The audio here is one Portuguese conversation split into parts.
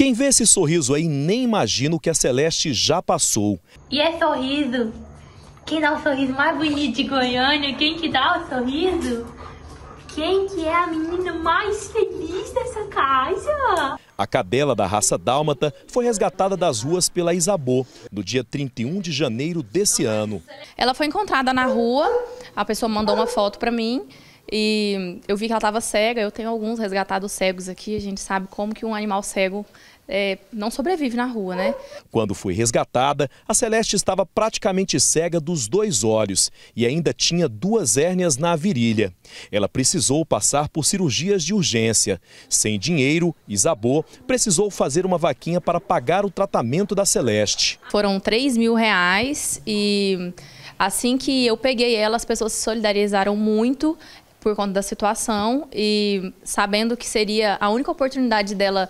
Quem vê esse sorriso aí nem imagina o que a Celeste já passou. E é sorriso. Quem dá o sorriso mais bonito de Goiânia? Quem que dá o sorriso? Quem que é a menina mais feliz dessa casa? A cadela da raça dálmata foi resgatada das ruas pela Isabô no dia 31 de janeiro desse ano. Ela foi encontrada na rua, a pessoa mandou uma foto para mim e eu vi que ela estava cega, eu tenho alguns resgatados cegos aqui, a gente sabe como que um animal cego é, não sobrevive na rua, né? Quando foi resgatada, a Celeste estava praticamente cega dos dois olhos e ainda tinha duas hérnias na virilha. Ela precisou passar por cirurgias de urgência. Sem dinheiro, Isabô precisou fazer uma vaquinha para pagar o tratamento da Celeste. Foram 3 mil reais e assim que eu peguei ela, as pessoas se solidarizaram muito por conta da situação e sabendo que seria a única oportunidade dela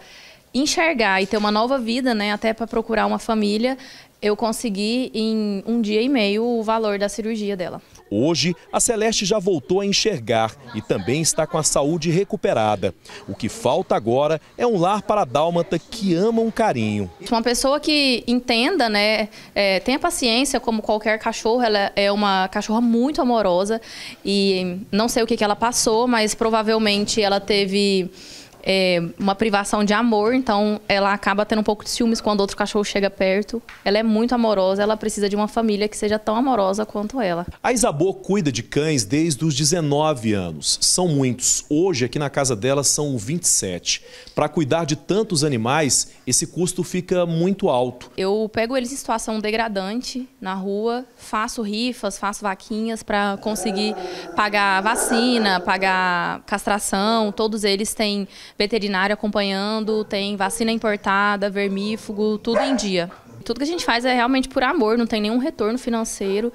enxergar e ter uma nova vida, né, até para procurar uma família, eu consegui em um dia e meio o valor da cirurgia dela. Hoje, a Celeste já voltou a enxergar e também está com a saúde recuperada. O que falta agora é um lar para a dálmata que ama um carinho. Uma pessoa que entenda, né, é, tenha paciência, como qualquer cachorro, ela é uma cachorra muito amorosa e não sei o que, que ela passou, mas provavelmente ela teve é, uma privação de amor, então ela acaba tendo um pouco de ciúmes quando outro cachorro chega perto. Ela é muito amorosa, ela precisa de uma família que seja tão amorosa quanto ela. A Isabô cuida de cães desde os 19 anos. São muitos. Hoje, aqui na casa dela, são 27. Para cuidar de tantos animais, esse custo fica muito alto. Eu pego eles em situação degradante na rua, faço rifas, faço vaquinhas para conseguir pagar vacina, pagar castração. Todos eles têm veterinário acompanhando, tem vacina importada, vermífugo, tudo em dia. Tudo que a gente faz é realmente por amor, não tem nenhum retorno financeiro,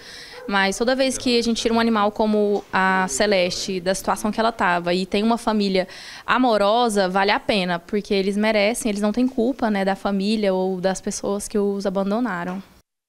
mas toda vez que a gente tira um animal como a Celeste, da situação que ela estava, e tem uma família amorosa, vale a pena, porque eles merecem, eles não têm culpa né, da família ou das pessoas que os abandonaram.